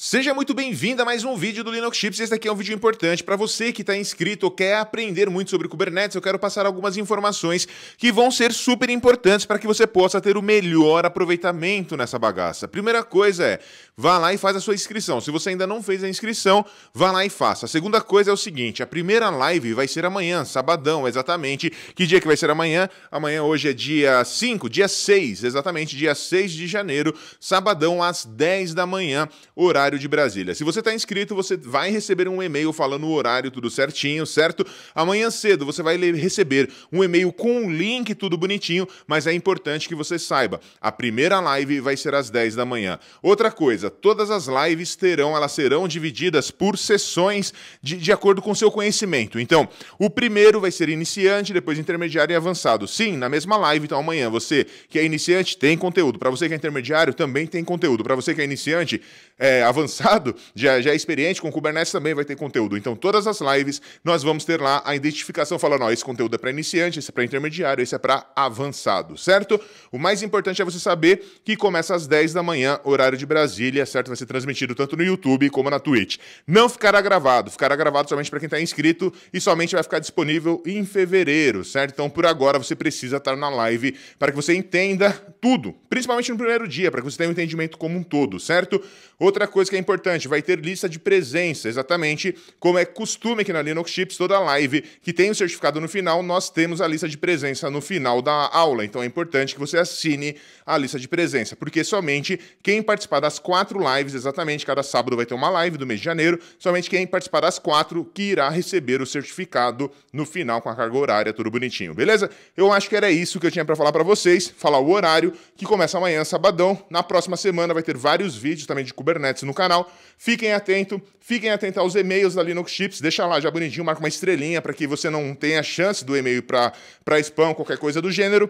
Seja muito bem-vindo a mais um vídeo do Linux Chips. Esse aqui é um vídeo importante para você que está inscrito ou quer aprender muito sobre Kubernetes. Eu quero passar algumas informações que vão ser super importantes para que você possa ter o melhor aproveitamento nessa bagaça. Primeira coisa é, vá lá e faz a sua inscrição. Se você ainda não fez a inscrição, vá lá e faça. A segunda coisa é o seguinte, a primeira live vai ser amanhã, sabadão, exatamente. Que dia que vai ser amanhã? Amanhã hoje é dia 5, dia 6, exatamente, dia 6 de janeiro, sabadão às 10 da manhã, horário horário de Brasília. Se você está inscrito, você vai receber um e-mail falando o horário, tudo certinho, certo? Amanhã cedo você vai receber um e-mail com um link, tudo bonitinho, mas é importante que você saiba. A primeira live vai ser às 10 da manhã. Outra coisa, todas as lives terão, elas serão divididas por sessões de, de acordo com o seu conhecimento. Então, o primeiro vai ser iniciante, depois intermediário e avançado. Sim, na mesma live, então amanhã você que é iniciante tem conteúdo. Para você que é intermediário também tem conteúdo. Para você que é iniciante, é, avançado avançado, já, já é experiente com Kubernetes, também vai ter conteúdo. Então, todas as lives nós vamos ter lá a identificação falando: ó, esse conteúdo é para iniciante, esse é para intermediário, esse é para avançado, certo? O mais importante é você saber que começa às 10 da manhã, horário de Brasília, certo? Vai ser transmitido tanto no YouTube como na Twitch. Não ficará gravado, ficará gravado somente para quem está inscrito e somente vai ficar disponível em fevereiro, certo? Então, por agora, você precisa estar tá na live para que você entenda tudo, principalmente no primeiro dia, para que você tenha um entendimento como um todo, certo? Outra coisa coisa que é importante, vai ter lista de presença, exatamente como é costume aqui na Linux Chips, toda live que tem o certificado no final, nós temos a lista de presença no final da aula. Então é importante que você assine a lista de presença, porque somente quem participar das quatro lives, exatamente, cada sábado vai ter uma live do mês de janeiro, somente quem participar das quatro que irá receber o certificado no final com a carga horária, tudo bonitinho, beleza? Eu acho que era isso que eu tinha para falar para vocês, falar o horário que começa amanhã, sabadão. Na próxima semana vai ter vários vídeos também de Kubernetes no canal. Fiquem atentos, fiquem atentos aos e-mails da Linux Chips. Deixa lá já bonitinho, marca uma estrelinha para que você não tenha chance do e-mail para spam, qualquer coisa do gênero.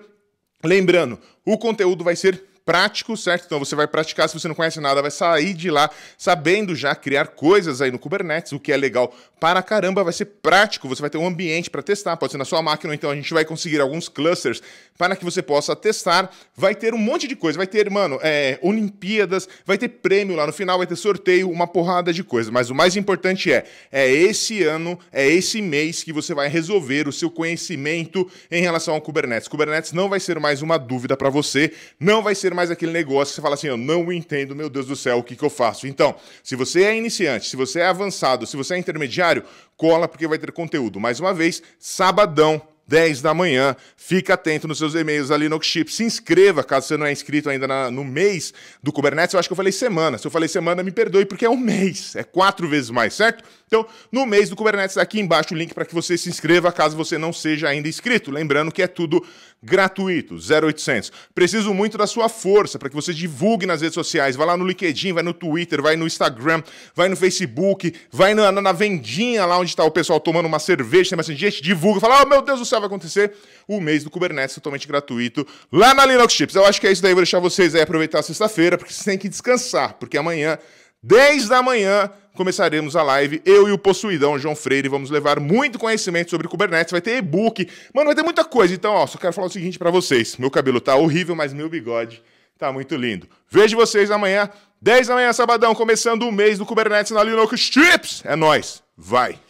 Lembrando, o conteúdo vai ser prático, certo? Então você vai praticar, se você não conhece nada, vai sair de lá sabendo já criar coisas aí no Kubernetes, o que é legal para caramba, vai ser prático, você vai ter um ambiente para testar, pode ser na sua máquina, então a gente vai conseguir alguns clusters para que você possa testar, vai ter um monte de coisa, vai ter, mano, é, Olimpíadas, vai ter prêmio lá no final, vai ter sorteio, uma porrada de coisa, mas o mais importante é, é esse ano, é esse mês que você vai resolver o seu conhecimento em relação ao Kubernetes. Kubernetes não vai ser mais uma dúvida para você, não vai ser mais aquele negócio que você fala assim, eu não entendo, meu Deus do céu, o que, que eu faço? Então, se você é iniciante, se você é avançado, se você é intermediário, cola porque vai ter conteúdo. Mais uma vez, sabadão, 10 da manhã. Fica atento nos seus e-mails ali no Chip. Se inscreva, caso você não é inscrito ainda na, no mês do Kubernetes. Eu acho que eu falei semana. Se eu falei semana, me perdoe, porque é um mês. É quatro vezes mais, certo? Então, no mês do Kubernetes, aqui embaixo o link para que você se inscreva, caso você não seja ainda inscrito. Lembrando que é tudo gratuito, 0800. Preciso muito da sua força para que você divulgue nas redes sociais. Vai lá no LinkedIn, vai no Twitter, vai no Instagram, vai no Facebook, vai na, na vendinha lá onde está o pessoal tomando uma cerveja, tem né? assim, gente, divulga, fala, oh meu Deus do céu, vai acontecer o mês do Kubernetes totalmente gratuito lá na Linux Chips. Eu acho que é isso daí, vou deixar vocês aí aproveitar a sexta-feira, porque vocês têm que descansar, porque amanhã 10 da manhã começaremos a live. Eu e o Possuidão João Freire vamos levar muito conhecimento sobre Kubernetes. Vai ter e-book, mano, vai ter muita coisa. Então, ó, só quero falar o seguinte para vocês: meu cabelo tá horrível, mas meu bigode tá muito lindo. Vejo vocês amanhã, 10 da manhã, sabadão, começando o mês do Kubernetes na Linux Chips. É nós, vai.